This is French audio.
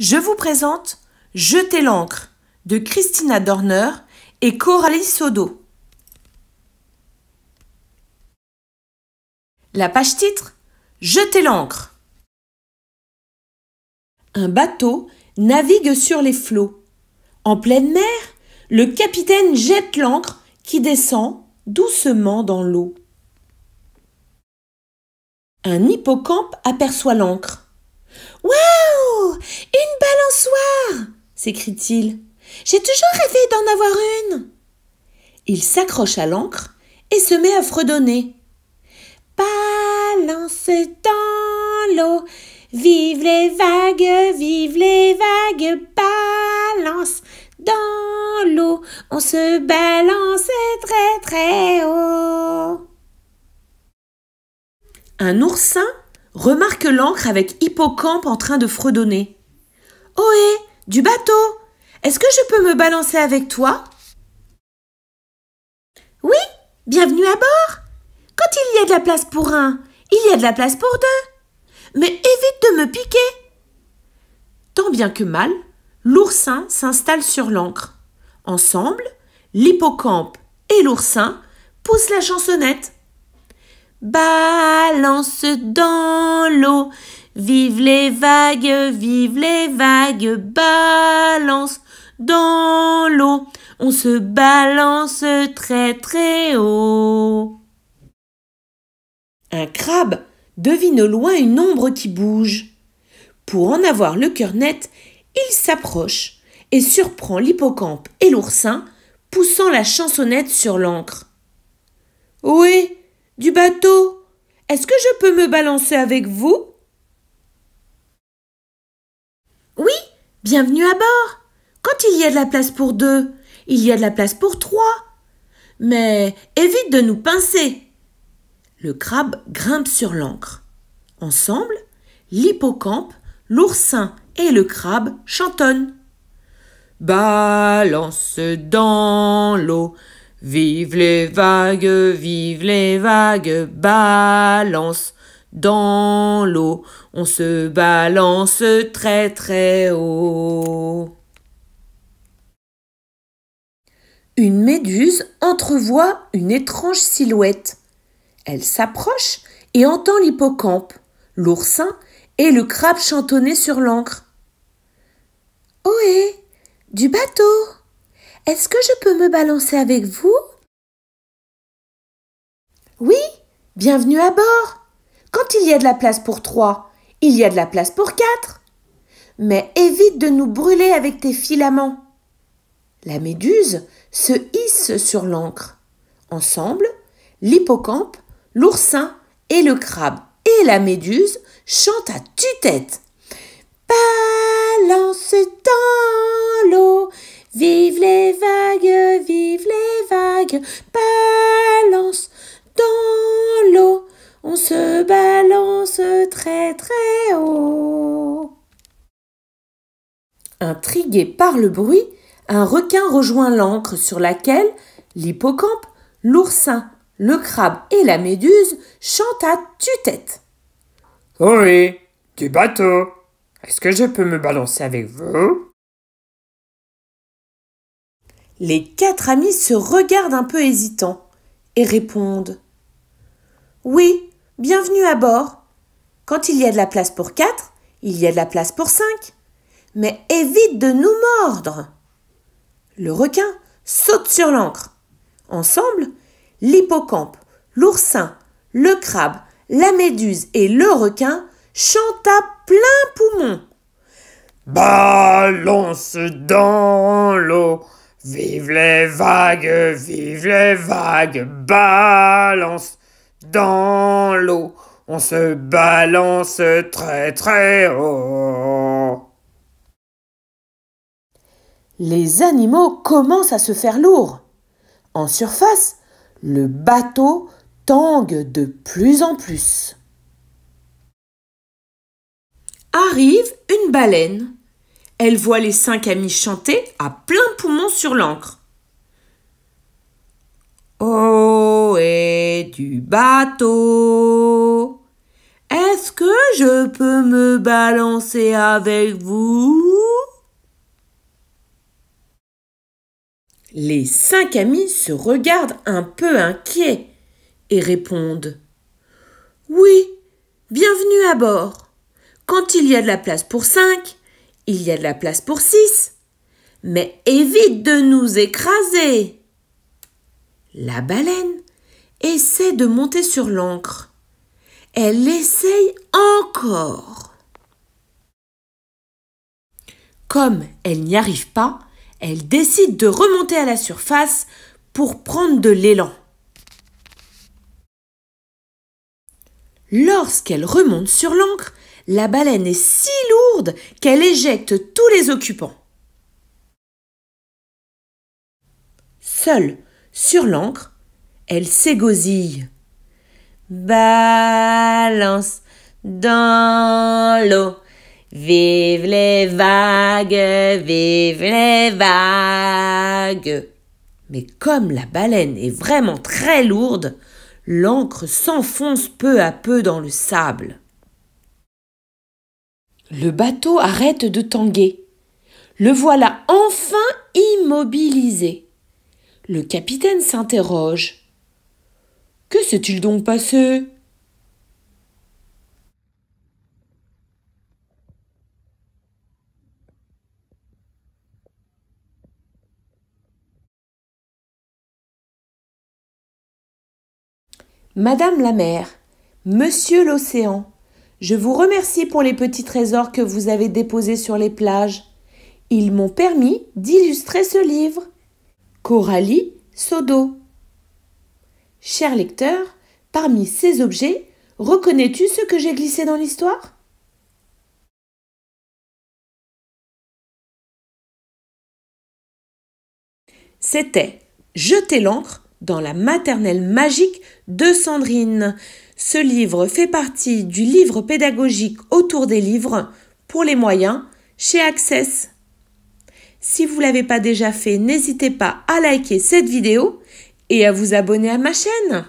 Je vous présente Jeter l'encre de Christina Dorner et Coralie Sodo. La page titre Jeter l'encre. Un bateau navigue sur les flots. En pleine mer, le capitaine jette l'encre qui descend doucement dans l'eau. Un hippocampe aperçoit l'encre. Ouais une balançoire s'écrie-t-il. J'ai toujours rêvé d'en avoir une. Il s'accroche à l'encre et se met à fredonner. Balance dans l'eau, vive les vagues, vive les vagues, balance dans l'eau, on se balance très très haut. Un oursin remarque l'ancre avec Hippocampe en train de fredonner. Ohé, du bateau Est-ce que je peux me balancer avec toi Oui, bienvenue à bord Quand il y a de la place pour un, il y a de la place pour deux Mais évite de me piquer Tant bien que mal, l'oursin s'installe sur l'ancre. Ensemble, l'hippocampe et l'oursin poussent la chansonnette. Balance dans l'eau. Vive les vagues, vive les vagues, balance dans l'eau. On se balance très très haut. Un crabe devine au loin une ombre qui bouge. Pour en avoir le cœur net, il s'approche et surprend l'hippocampe et l'oursin poussant la chansonnette sur l'encre. Oui, du bateau. Est-ce que je peux me balancer avec vous Oui, bienvenue à bord. Quand il y a de la place pour deux, il y a de la place pour trois. Mais évite de nous pincer. Le crabe grimpe sur l'ancre. Ensemble, l'hippocampe, l'oursin et le crabe chantonnent. Balance dans l'eau, Vive les vagues, vive les vagues, balance dans l'eau, on se balance très très haut. Une méduse entrevoit une étrange silhouette. Elle s'approche et entend l'hippocampe, l'oursin et le crabe chantonner sur l'ancre. « Ohé, du bateau! Est-ce que je peux me balancer avec vous Oui, bienvenue à bord. Quand il y a de la place pour trois, il y a de la place pour quatre. Mais évite de nous brûler avec tes filaments. La méduse se hisse sur l'ancre. Ensemble, l'hippocampe, l'oursin et le crabe et la méduse chantent à tue-tête. Balance dans l'eau Vive les vagues, vive les vagues, balance dans l'eau, on se balance très très haut. Intrigué par le bruit, un requin rejoint l'ancre sur laquelle l'hippocampe, l'oursin, le crabe et la méduse chantent à tue-tête. Oui, du bateau. Est-ce que je peux me balancer avec vous les quatre amis se regardent un peu hésitants et répondent Oui, bienvenue à bord. Quand il y a de la place pour quatre, il y a de la place pour cinq. Mais évite de nous mordre. Le requin saute sur l'ancre. Ensemble, l'hippocampe, l'oursin, le crabe, la méduse et le requin chantent à plein poumon. Balance dans l'eau, Vive les vagues, vive les vagues, balance dans l'eau, on se balance très très haut. Les animaux commencent à se faire lourds. En surface, le bateau tangue de plus en plus. Arrive une baleine. Elle voit les cinq amis chanter à plein poumon sur l'encre. Oh, et du bateau. Est-ce que je peux me balancer avec vous Les cinq amis se regardent un peu inquiets et répondent ⁇ Oui, bienvenue à bord. Quand il y a de la place pour cinq, il y a de la place pour six. Mais évite de nous écraser. La baleine essaie de monter sur l'encre. Elle essaye encore. Comme elle n'y arrive pas, elle décide de remonter à la surface pour prendre de l'élan. Lorsqu'elle remonte sur l'ancre, la baleine est si lourde qu'elle éjecte tous les occupants. Seule, sur l'ancre, elle s'égosille. Balance dans l'eau. Vive les vagues, vive les vagues. Mais comme la baleine est vraiment très lourde, l'encre s'enfonce peu à peu dans le sable. Le bateau arrête de tanguer. Le voilà enfin immobilisé. Le capitaine s'interroge. Que s'est-il donc passé Madame la mère, Monsieur l'océan, je vous remercie pour les petits trésors que vous avez déposés sur les plages. Ils m'ont permis d'illustrer ce livre. Coralie Sodo. Cher lecteur, parmi ces objets, reconnais-tu ce que j'ai glissé dans l'histoire C'était Jeter l'encre dans la maternelle magique de Sandrine. Ce livre fait partie du livre pédagogique autour des livres pour les moyens chez Access. Si vous ne l'avez pas déjà fait, n'hésitez pas à liker cette vidéo et à vous abonner à ma chaîne.